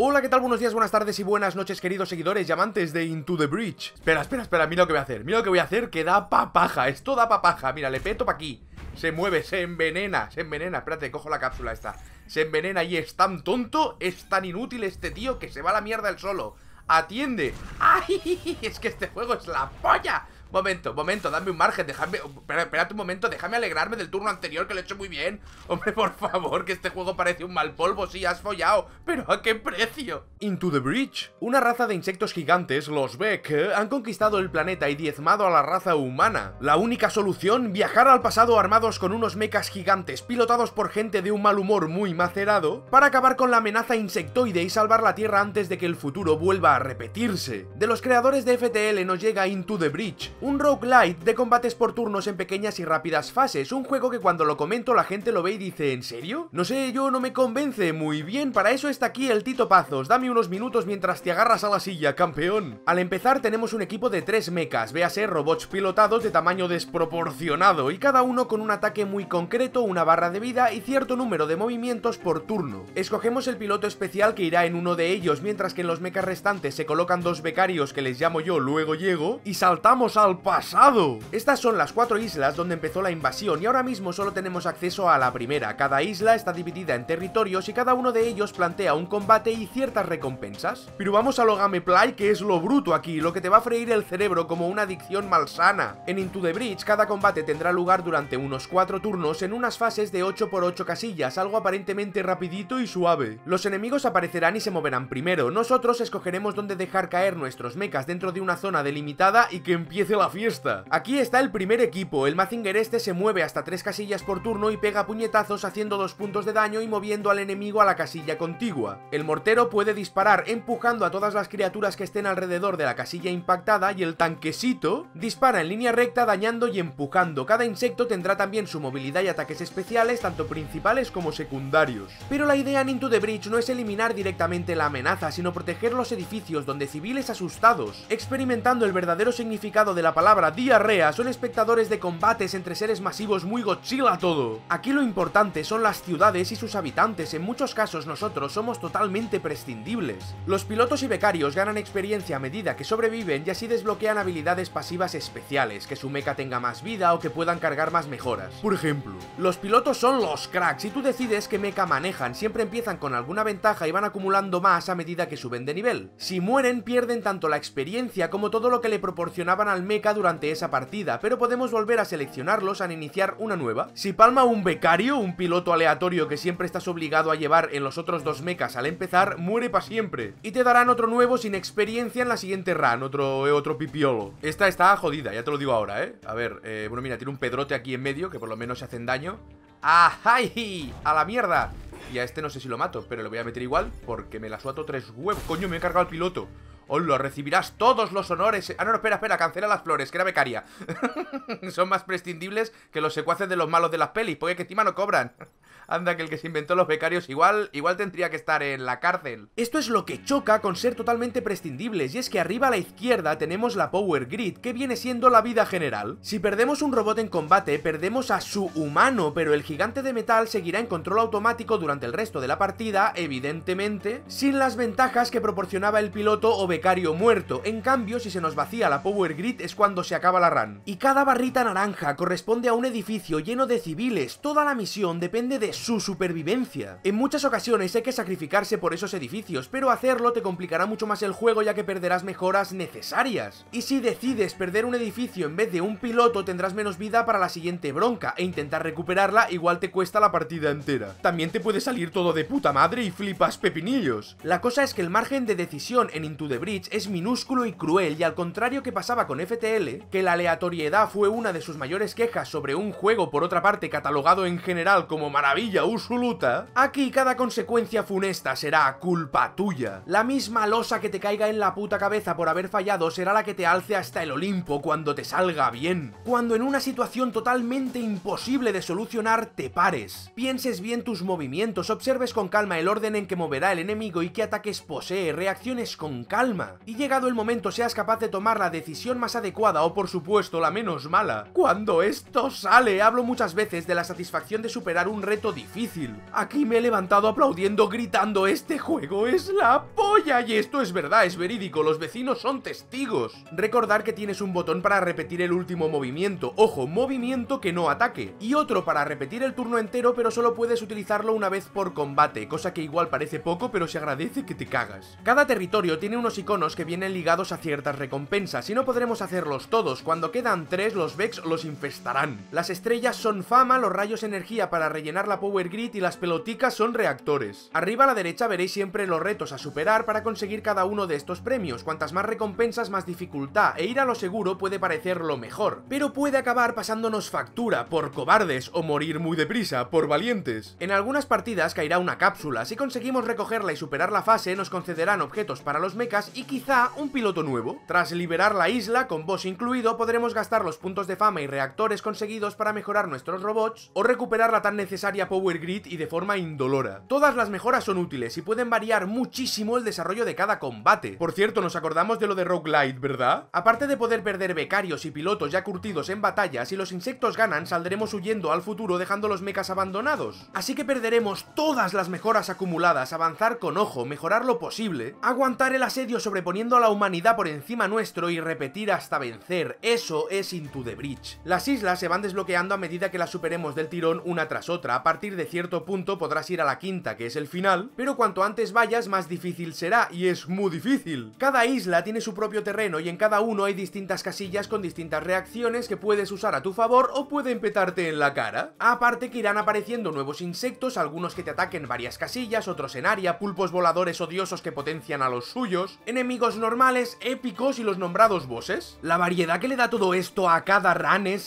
Hola, ¿qué tal? Buenos días, buenas tardes y buenas noches, queridos seguidores y amantes de Into the Bridge. Espera, espera, espera, mira lo que voy a hacer. Mira lo que voy a hacer, que da papaja. Esto da papaja. Mira, le peto para aquí. Se mueve, se envenena, se envenena. Espérate, cojo la cápsula esta. Se envenena y es tan tonto, es tan inútil este tío que se va a la mierda el solo. Atiende. ¡Ay! Es que este juego es la polla. Momento, momento, dame un margen, dejadme. Espérate un momento, déjame alegrarme del turno anterior que lo he hecho muy bien. Hombre, por favor, que este juego parece un mal polvo, si has follado. Pero ¿a qué precio? Into the Bridge. Una raza de insectos gigantes, los Beck, han conquistado el planeta y diezmado a la raza humana. La única solución, viajar al pasado armados con unos mechas gigantes pilotados por gente de un mal humor muy macerado, para acabar con la amenaza insectoide y salvar la Tierra antes de que el futuro vuelva a repetirse. De los creadores de FTL nos llega Into the Bridge, un roguelite de combates por turnos en pequeñas y rápidas fases, un juego que cuando lo comento la gente lo ve y dice ¿En serio? No sé, yo no me convence muy bien, para eso está aquí el Tito Pazos, dame unos minutos mientras te agarras a la silla, campeón. Al empezar tenemos un equipo de tres mechas, ser robots pilotados de tamaño desproporcionado y cada uno con un ataque muy concreto, una barra de vida y cierto número de movimientos por turno. Escogemos el piloto especial que irá en uno de ellos, mientras que en los mechas restantes se colocan dos becarios que les llamo yo luego llego y saltamos al pasado. Estas son las cuatro islas donde empezó la invasión y ahora mismo solo tenemos acceso a la primera. Cada isla está dividida en territorios y cada uno de ellos plantea un combate y ciertas recompensas. Pero vamos a lo gameplay que es lo bruto aquí, lo que te va a freír el cerebro como una adicción malsana. En Into the Bridge cada combate tendrá lugar durante unos cuatro turnos en unas fases de 8 por 8 casillas, algo aparentemente rapidito y suave. Los enemigos aparecerán y se moverán primero, nosotros escogeremos dónde dejar caer nuestros mechas dentro de una zona delimitada y que empiece la fiesta. Aquí está el primer equipo, el Mazinger este se mueve hasta tres casillas por turno y pega puñetazos haciendo dos puntos de daño y moviendo al enemigo a la casilla contigua. El mortero puede disparar empujando a todas las criaturas que estén alrededor de la casilla impactada y el tanquecito dispara en línea recta dañando y empujando. Cada insecto tendrá también su movilidad y ataques especiales, tanto principales como secundarios. Pero la idea en Into the Bridge no es eliminar directamente la amenaza, sino proteger los edificios donde civiles asustados, experimentando el verdadero significado de la la palabra diarrea son espectadores de combates entre seres masivos muy Godzilla todo. Aquí lo importante son las ciudades y sus habitantes, en muchos casos nosotros somos totalmente prescindibles. Los pilotos y becarios ganan experiencia a medida que sobreviven y así desbloquean habilidades pasivas especiales, que su mecha tenga más vida o que puedan cargar más mejoras. Por ejemplo, los pilotos son los cracks y tú decides qué mecha manejan, siempre empiezan con alguna ventaja y van acumulando más a medida que suben de nivel. Si mueren pierden tanto la experiencia como todo lo que le proporcionaban al mecha durante esa partida, pero podemos volver a seleccionarlos al iniciar una nueva. Si palma un becario, un piloto aleatorio que siempre estás obligado a llevar en los otros dos mechas al empezar, muere para siempre. Y te darán otro nuevo sin experiencia en la siguiente run, otro, eh, otro pipiolo. Esta está jodida, ya te lo digo ahora, ¿eh? A ver, eh, bueno, mira, tiene un pedrote aquí en medio que por lo menos se hacen daño. ¡Ay! ¡A la mierda! Y a este no sé si lo mato, pero lo voy a meter igual porque me la suato tres huevos. Coño, me he cargado al piloto lo recibirás todos los honores. Ah, no, no, espera, espera, cancela las flores, que era becaria. Son más prescindibles que los secuaces de los malos de las pelis, porque que encima no cobran. Anda, que el que se inventó los becarios igual, igual tendría que estar en la cárcel. Esto es lo que choca con ser totalmente prescindibles, y es que arriba a la izquierda tenemos la Power Grid, que viene siendo la vida general. Si perdemos un robot en combate, perdemos a su humano, pero el gigante de metal seguirá en control automático durante el resto de la partida, evidentemente, sin las ventajas que proporcionaba el piloto o muerto, en cambio si se nos vacía la power grid es cuando se acaba la run. Y cada barrita naranja corresponde a un edificio lleno de civiles, toda la misión depende de su supervivencia. En muchas ocasiones hay que sacrificarse por esos edificios, pero hacerlo te complicará mucho más el juego ya que perderás mejoras necesarias. Y si decides perder un edificio en vez de un piloto tendrás menos vida para la siguiente bronca, e intentar recuperarla igual te cuesta la partida entera. También te puede salir todo de puta madre y flipas pepinillos. La cosa es que el margen de decisión en Intu es minúsculo y cruel y al contrario que pasaba con FTL, que la aleatoriedad fue una de sus mayores quejas sobre un juego por otra parte catalogado en general como maravilla absoluta, aquí cada consecuencia funesta será culpa tuya. La misma losa que te caiga en la puta cabeza por haber fallado será la que te alce hasta el Olimpo cuando te salga bien. Cuando en una situación totalmente imposible de solucionar te pares. Pienses bien tus movimientos, observes con calma el orden en que moverá el enemigo y qué ataques posee, reacciones con calma y llegado el momento seas capaz de tomar la decisión más adecuada o por supuesto la menos mala. Cuando esto sale, hablo muchas veces de la satisfacción de superar un reto difícil. Aquí me he levantado aplaudiendo, gritando, este juego es la polla y esto es verdad, es verídico, los vecinos son testigos. Recordar que tienes un botón para repetir el último movimiento, ojo, movimiento que no ataque, y otro para repetir el turno entero pero solo puedes utilizarlo una vez por combate, cosa que igual parece poco pero se agradece que te cagas. Cada territorio tiene unos iconos que vienen ligados a ciertas recompensas, y no podremos hacerlos todos, cuando quedan tres los Vex los infestarán. Las estrellas son fama, los rayos energía para rellenar la Power Grid y las peloticas son reactores. Arriba a la derecha veréis siempre los retos a superar para conseguir cada uno de estos premios, cuantas más recompensas más dificultad, e ir a lo seguro puede parecer lo mejor, pero puede acabar pasándonos factura por cobardes o morir muy deprisa por valientes. En algunas partidas caerá una cápsula, si conseguimos recogerla y superar la fase nos concederán objetos para los mechas y quizá un piloto nuevo. Tras liberar la isla, con boss incluido, podremos gastar los puntos de fama y reactores conseguidos para mejorar nuestros robots o recuperar la tan necesaria Power Grid y de forma indolora. Todas las mejoras son útiles y pueden variar muchísimo el desarrollo de cada combate. Por cierto, nos acordamos de lo de Roguelite, ¿verdad? Aparte de poder perder becarios y pilotos ya curtidos en batalla, si los insectos ganan saldremos huyendo al futuro dejando los mechas abandonados. Así que perderemos todas las mejoras acumuladas, avanzar con ojo, mejorar lo posible, aguantar el asedio sobreponiendo a la humanidad por encima nuestro y repetir hasta vencer. Eso es Into the Bridge. Las islas se van desbloqueando a medida que las superemos del tirón una tras otra. A partir de cierto punto podrás ir a la quinta, que es el final, pero cuanto antes vayas más difícil será, y es muy difícil. Cada isla tiene su propio terreno y en cada uno hay distintas casillas con distintas reacciones que puedes usar a tu favor o pueden petarte en la cara. Aparte que irán apareciendo nuevos insectos, algunos que te ataquen varias casillas, otros en área, pulpos voladores odiosos que potencian a los suyos enemigos normales, épicos y los nombrados bosses. La variedad que le da todo esto a cada run es,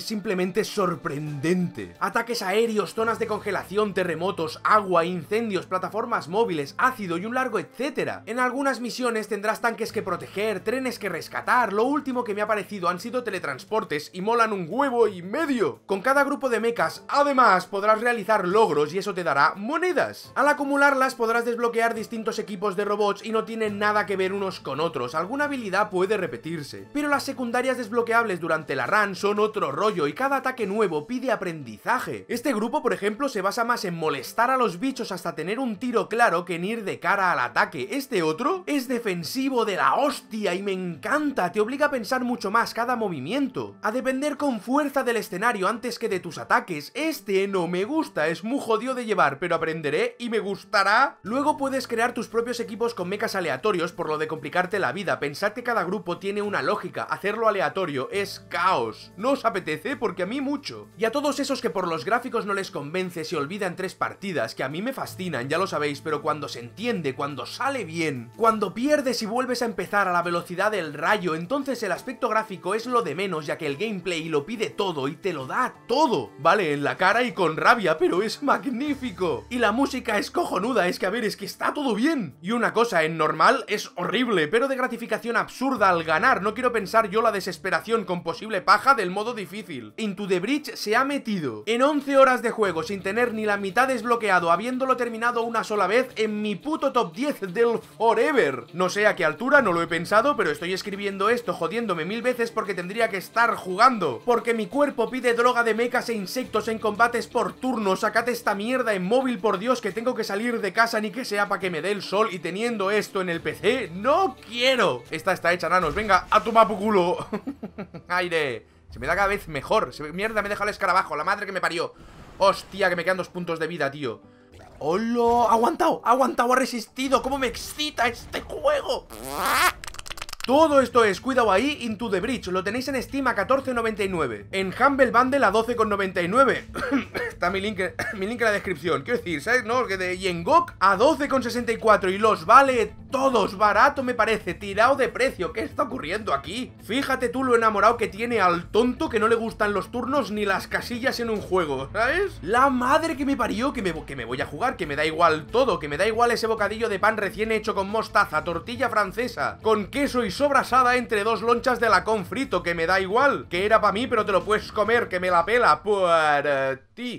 simplemente sorprendente. Ataques aéreos, zonas de congelación, terremotos, agua, incendios, plataformas móviles, ácido y un largo etcétera. En algunas misiones tendrás tanques que proteger, trenes que rescatar, lo último que me ha parecido han sido teletransportes y molan un huevo y medio. Con cada grupo de mechas, además, podrás realizar logros y eso te dará monedas. Al acumularlas podrás desbloquear distintos equipos de robots y no tienen nada nada que ver unos con otros, alguna habilidad puede repetirse. Pero las secundarias desbloqueables durante la run son otro rollo y cada ataque nuevo pide aprendizaje. Este grupo, por ejemplo, se basa más en molestar a los bichos hasta tener un tiro claro que en ir de cara al ataque. Este otro es defensivo de la hostia y me encanta, te obliga a pensar mucho más cada movimiento, a depender con fuerza del escenario antes que de tus ataques. Este no me gusta, es muy jodido de llevar, pero aprenderé y me gustará. Luego puedes crear tus propios equipos con mechas aleatorias por lo de complicarte la vida. Pensad que cada grupo tiene una lógica. Hacerlo aleatorio es caos. No os apetece porque a mí mucho. Y a todos esos que por los gráficos no les convence se olvidan tres partidas que a mí me fascinan, ya lo sabéis, pero cuando se entiende, cuando sale bien, cuando pierdes y vuelves a empezar a la velocidad del rayo, entonces el aspecto gráfico es lo de menos ya que el gameplay lo pide todo y te lo da todo. Vale, en la cara y con rabia, pero es magnífico. Y la música es cojonuda, es que a ver, es que está todo bien. Y una cosa, en normal es horrible, pero de gratificación absurda al ganar. No quiero pensar yo la desesperación con posible paja del modo difícil. Into the Bridge se ha metido en 11 horas de juego sin tener ni la mitad desbloqueado, habiéndolo terminado una sola vez en mi puto top 10 del Forever. No sé a qué altura, no lo he pensado, pero estoy escribiendo esto jodiéndome mil veces porque tendría que estar jugando. Porque mi cuerpo pide droga de mecas e insectos en combates por turno. Sacate esta mierda en móvil, por Dios, que tengo que salir de casa ni que sea para que me dé el sol y teniendo esto en el PC ¿eh? no quiero. Esta está hecha, nanos. Venga, a tu mapu culo. Aire. Se me da cada vez mejor. me... Mierda, me deja el escarabajo. La madre que me parió. Hostia, que me quedan dos puntos de vida, tío. ¡Holo! ¡Ha aguantado! ¡Ha aguantado! ¡Ha resistido! ¡Cómo me excita este juego! Todo esto es, cuidado ahí, Into the Bridge. Lo tenéis en Steam a 14.99. En Humble Bundle a 12.99. mi link, mi link en la descripción. Quiero decir, ¿sabes? No, que de Yengok a 12,64 y los vale todos. Barato me parece, tirado de precio. ¿Qué está ocurriendo aquí? Fíjate tú lo enamorado que tiene al tonto que no le gustan los turnos ni las casillas en un juego, ¿sabes? La madre que me parió, que me, que me voy a jugar, que me da igual todo, que me da igual ese bocadillo de pan recién hecho con mostaza, tortilla francesa, con queso y sobrasada entre dos lonchas de lacón frito, que me da igual, que era para mí pero te lo puedes comer, que me la pela por eh, ti.